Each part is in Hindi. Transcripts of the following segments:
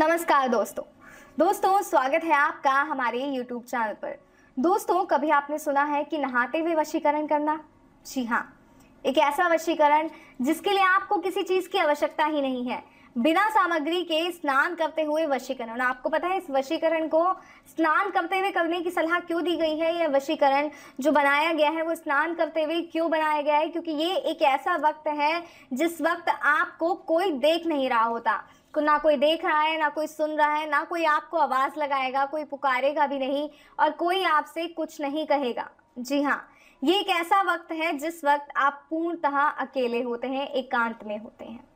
नमस्कार दोस्तों दोस्तों स्वागत है आपका हमारे YouTube चैनल पर दोस्तों कभी आपने सुना है कि नहाते हुए वशीकरण करना जी हाँ एक ऐसा वशीकरण जिसके लिए आपको किसी चीज़ की आवश्यकता ही नहीं है बिना सामग्री के स्नान करते हुए वशीकरण आपको पता है इस वशीकरण को स्नान करते हुए करने की सलाह क्यों दी गई है यह वशीकरण जो बनाया गया है वो स्नान करते हुए क्यों बनाया गया है क्योंकि ये एक ऐसा वक्त है जिस वक्त आपको कोई देख नहीं रहा होता ना कोई देख रहा है ना कोई सुन रहा है ना कोई आपको आवाज़ लगाएगा कोई पुकारेगा भी नहीं और कोई आपसे कुछ नहीं कहेगा जी हाँ ये एक ऐसा वक्त है जिस वक्त आप पूर्णतः अकेले होते हैं एकांत में होते हैं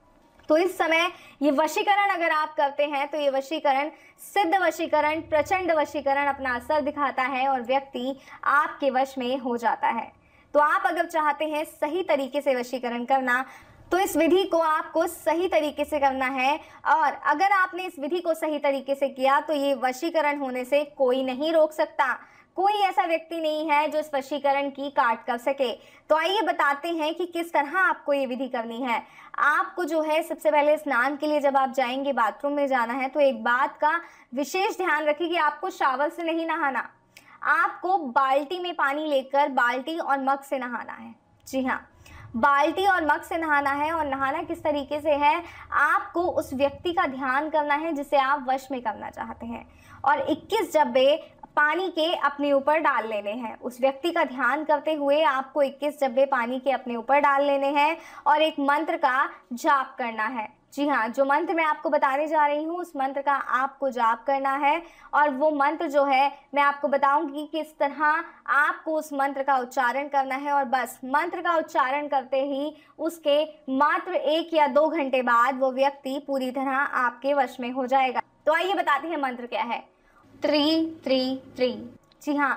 तो इस समय ये वशीकरण अगर आप करते हैं तो ये वशीकरण सिद्ध वशीकरण प्रचंड वशीकरण अपना असर दिखाता है और व्यक्ति आपके वश में हो जाता है तो आप अगर चाहते हैं सही तरीके से वशीकरण करना तो इस विधि को आपको सही तरीके से करना है और अगर आपने इस विधि को सही तरीके से किया तो ये वशीकरण होने से कोई नहीं रोक सकता कोई ऐसा व्यक्ति नहीं है जो इस वशीकरण की काट कर सके तो आइए बताते हैं कि किस तरह आपको ये विधि करनी है आपको जो है सबसे पहले स्नान के लिए जब आप जाएंगे बाथरूम में जाना है तो एक बात का विशेष ध्यान रखिए कि आपको शावल से नहीं नहाना आपको बाल्टी में पानी लेकर बाल्टी और मग से नहाना है जी हाँ बाल्टी और मग से नहाना है और नहाना किस तरीके से है आपको उस व्यक्ति का ध्यान करना है जिसे आप वश में करना चाहते हैं और 21 डब्बे पानी के अपने ऊपर डाल लेने हैं उस व्यक्ति का ध्यान करते हुए आपको 21 डब्बे पानी के अपने ऊपर डाल लेने हैं और एक मंत्र का जाप करना है जी हाँ जो मंत्र मैं आपको बताने जा रही हूँ उस मंत्र का आपको जाप करना है और वो मंत्र जो है मैं आपको बताऊंगी कि किस तरह आपको उस मंत्र का उच्चारण करना है और बस मंत्र का उच्चारण करते ही उसके मात्र एक या दो घंटे बाद वो व्यक्ति पूरी तरह आपके वश में हो जाएगा तो आइए बताते हैं मंत्र क्या है त्री त्री त्री जी हाँ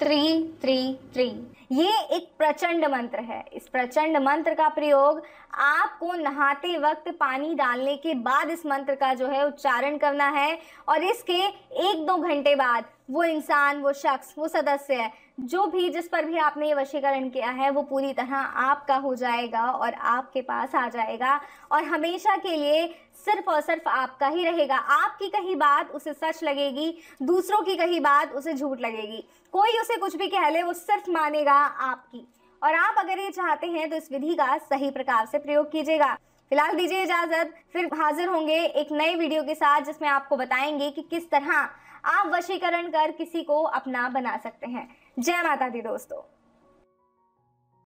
त्री त्री त्री ये एक प्रचंड मंत्र है इस प्रचंड मंत्र का प्रयोग आपको नहाते वक्त पानी डालने के बाद इस मंत्र का जो है उच्चारण करना है और इसके एक दो घंटे बाद वो इंसान वो शख्स वो सदस्य है जो भी जिस पर भी आपने ये वशीकरण किया है वो पूरी तरह आपका हो जाएगा और आपके पास आ जाएगा और हमेशा के लिए सिर्फ और सिर्फ आपका ही रहेगा आपकी कही बात उसे सच लगेगी दूसरों की कही बात उसे झूठ लगेगी कोई उसे कुछ भी कह ले वो सिर्फ मानेगा आपकी और आप अगर ये चाहते हैं तो इस विधि का सही प्रकार से प्रयोग कीजिएगा फिलहाल दीजिए इजाजत फिर हाजिर होंगे एक नए वीडियो के साथ जिसमें आपको बताएंगे कि किस तरह आप वशीकरण कर किसी को अपना बना सकते हैं जय माता दी दोस्तों